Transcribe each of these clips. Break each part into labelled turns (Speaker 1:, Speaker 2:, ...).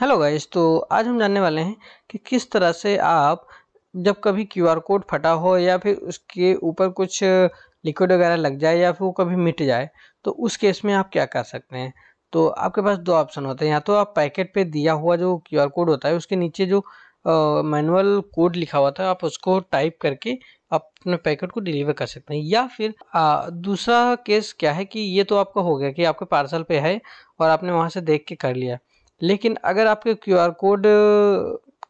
Speaker 1: hello guys तो आज हम जानने वाले हैं कि किस तरह से आप जब कभी क्यूआर कोड फटा हो या फिर उसके ऊपर कुछ लिक्विड वगैरह लग जाए या फिर वो कभी मिट जाए तो उस केस में आप क्या कर सकते हैं तो आपके पास दो ऑप्शन होते हैं या तो आप पैकेट पे दिया हुआ जो क्यूआर कोड होता है उसके नीचे जो मैनुअल कोड लिखा हुआ था आप उसको टाइप करके आप अपने पैकेट को डिलीवर कर सकते हैं या फिर आ, दूसरा केस क्या है कि ये तो आपका हो गया कि आपके पार्सल पे है और आपने वहाँ से देख के कर लिया लेकिन अगर आपके क्यू कोड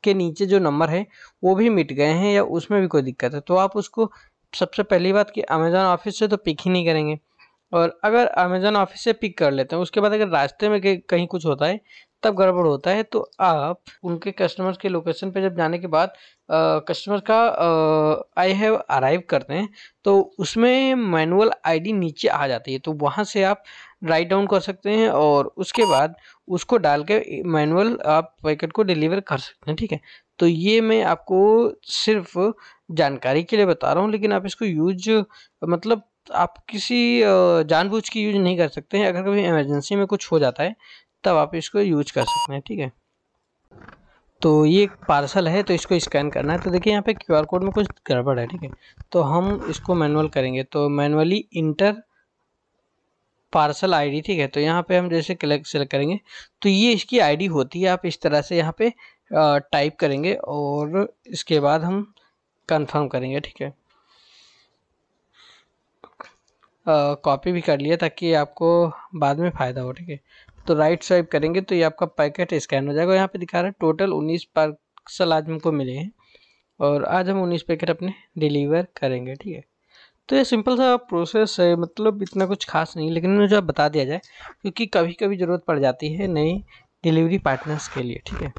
Speaker 1: के नीचे जो नंबर है वो भी मिट गए हैं या उसमें भी कोई दिक्कत है तो आप उसको सबसे पहली बात कि अमेज़ॉन ऑफिस से तो पिक ही नहीं करेंगे और अगर अमेजन ऑफिस से पिक कर लेते हैं उसके बाद अगर रास्ते में कहीं कुछ होता है तब गड़बड़ होता है तो आप उनके कस्टमर के लोकेशन पे जब जाने के बाद कस्टमर का आई हैव अराइव करते हैं तो उसमें मैनुअल आईडी नीचे आ जाती है तो वहाँ से आप राइट डाउन कर सकते हैं और उसके बाद उसको डाल के मैनुअल आप पैकेट को डिलीवर कर सकते हैं ठीक है तो ये मैं आपको सिर्फ जानकारी के लिए बता रहा हूँ लेकिन आप इसको यूज मतलब आप किसी जानबूझ की यूज नहीं कर सकते हैं अगर कभी इमरजेंसी में कुछ हो जाता है तब आप इसको यूज कर सकते हैं ठीक है तो ये एक पार्सल है तो इसको स्कैन करना है तो देखिए यहाँ पे क्यू कोड में कुछ गड़बड़ है ठीक है तो हम इसको मैनुअल करेंगे तो मैनुअली इंटर पार्सल आईडी ठीक है तो यहाँ पे हम जैसे कलेक्ट सेलेक्ट करेंगे तो ये इसकी आईडी होती है आप इस तरह से यहाँ पे टाइप करेंगे और इसके बाद हम कंफर्म करेंगे ठीक है कॉपी भी कर लिया ताकि आपको बाद में फ़ायदा हो ठीक है तो राइट स्वाइप करेंगे तो ये आपका पैकेट स्कैन हो जाएगा यहाँ पे दिखा रहा है टोटल 19 पार्सल आज हमको मिले हैं और आज हम 19 पैकेट अपने डिलीवर करेंगे ठीक है तो ये सिंपल सा प्रोसेस है मतलब इतना कुछ खास नहीं लेकिन मुझे बता दिया जाए क्योंकि कभी कभी ज़रूरत पड़ जाती है नई डिलीवरी पार्टनर्स के लिए ठीक है